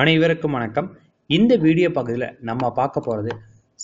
அனைவருக்கும் வணக்கம் இந்த வீடியோ பகுதியில் நம்ம பார்க்க போகிறது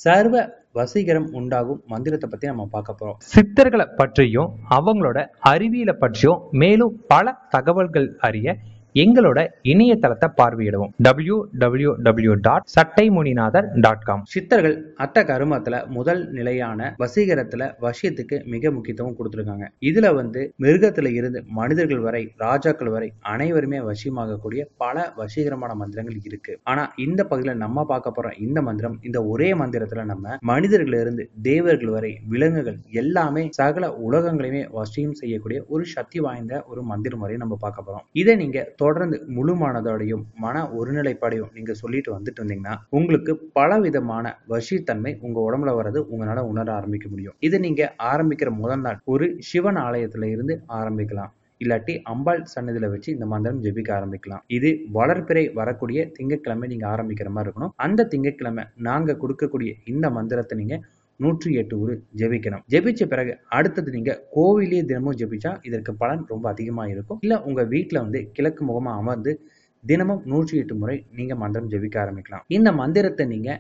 சர்வ வசீகரம் உண்டாகும் மந்திரத்தை பற்றி நம்ம பார்க்க போகிறோம் சித்தர்களை பற்றியும் அவங்களோட அறிவியலை பற்றியும் மேலும் பல தகவல்கள் அறிய எங்களோட இணையதளத்தை பார்வையிடவும் டபிள்யூ டபிள்யூ டபிள்யூ டாட் சட்டை முனிநாதர் டாட் காம் சித்தர்கள் அத்த கருமத்துல முதல் நிலையான வசீகரத்துல வசியத்துக்கு மிக முக்கியத்துவம் கொடுத்துருக்காங்க இதுல வந்து மிருகத்துல இருந்து மனிதர்கள் வரை ராஜாக்கள் வரை அனைவருமே வசியமாகக்கூடிய பல வசீகரமான மந்திரங்கள் இருக்கு ஆனா இந்த பகுதியில நம்ம பார்க்க போற இந்த மந்திரம் இந்த ஒரே மந்திரத்துல நம்ம மனிதர்கள் இருந்து தேவர்கள் வரை விலங்குகள் எல்லாமே சகல உலகங்களையுமே வசியம் செய்யக்கூடிய ஒரு சக்தி வாய்ந்த ஒரு மந்திரம் வரை நம்ம பார்க்க போறோம் இதை நீங்க தொடர்ந்து முழு மனதோடையும் மன ஒருநிலைப்பாடையும் நீங்கள் சொல்லிட்டு வந்துட்டு இருந்தீங்கன்னா உங்களுக்கு பல விதமான வசித்தன்மை உங்க உடம்புல வர்றது உங்களால உணர ஆரம்பிக்க முடியும் இது நீங்க ஆரம்பிக்கிற முதல் நாள் ஒரு சிவன் ஆலயத்துல இருந்து ஆரம்பிக்கலாம் இல்லாட்டி அம்பாள் சன்னதியில வச்சு இந்த மந்திரம் ஜெபிக்க ஆரம்பிக்கலாம் இது வளர்ப்பிறை வரக்கூடிய திங்கட்கிழமை நீங்க ஆரம்பிக்கிற மாதிரி இருக்கணும் அந்த திங்கட்கிழமை நாங்க கொடுக்கக்கூடிய இந்த மந்திரத்தை நீங்க நூற்றி எட்டு ஊர் ஜெபிக்கணும் ஜெபிச்ச பிறகு அடுத்தது நீங்க கோவிலே தினமும் ஜெபிச்சா இதற்கு பலன் ரொம்ப அதிகமா இருக்கும் இல்ல உங்க வீட்டுல வந்து கிழக்கு முகமா அமர்ந்து தினமும் நூற்றி எட்டு முறை நீங்க மந்திரம் ஜெபிக்க ஆரம்பிக்கலாம் இந்த மந்திரத்தை நீங்க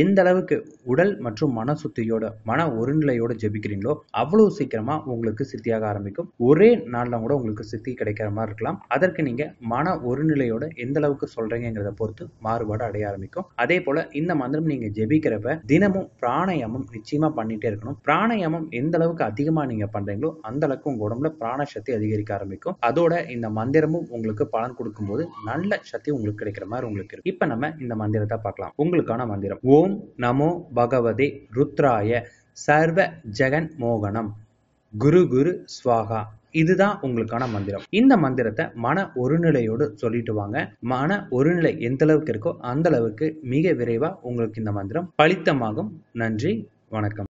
எந்த அளவுக்கு உடல் மற்றும் மன சுத்தியோட மன ஒருநிலையோட ஜெபிக்கிறீங்களோ அவ்வளவு சீக்கிரமா உங்களுக்கு சித்தியாக ஆரம்பிக்கும் ஒரே நாள்ல கூட உங்களுக்கு சித்தி கிடைக்கிற மாதிரி இருக்கலாம் அதற்கு நீங்க மன ஒருநிலையோட எந்த அளவுக்கு சொல்றீங்கிறத பொறுத்து மாறுபாடு அடைய ஆரம்பிக்கும் அதே போல இந்த மந்திரம் நீங்க ஜெபிக்கிறப்ப தினமும் பிராணயாமம் நிச்சயமா பண்ணிட்டே இருக்கணும் பிராணயாமம் எந்த அளவுக்கு அதிகமா நீங்க பண்றீங்களோ அந்த அளவுக்கு உங்க உடம்புல பிராண சக்தி அதிகரிக்க ஆரம்பிக்கும் அதோட இந்த மந்திரமும் உங்களுக்கு பலன் கொடுக்கும் போது நல்ல சக்தி உங்களுக்கு கிடைக்கிற மாதிரி உங்களுக்கு இருக்கு இப்ப நம்ம இந்த மந்திரத்தை பார்க்கலாம் உங்களுக்கான மந்திரம் ஓ ஓம் நமோ பகவதே ருத்ராய சர்வ ஜெகன் மோகனம் குரு குரு ஸ்வாகா இதுதான் உங்களுக்கான மந்திரம் இந்த மந்திரத்தை மன ஒருநிலையோடு சொல்லிட்டு வாங்க மன ஒருநிலை எந்த அளவுக்கு இருக்கோ அந்த அளவுக்கு மிக விரைவா உங்களுக்கு இந்த மந்திரம் பலித்தமாகும் நன்றி வணக்கம்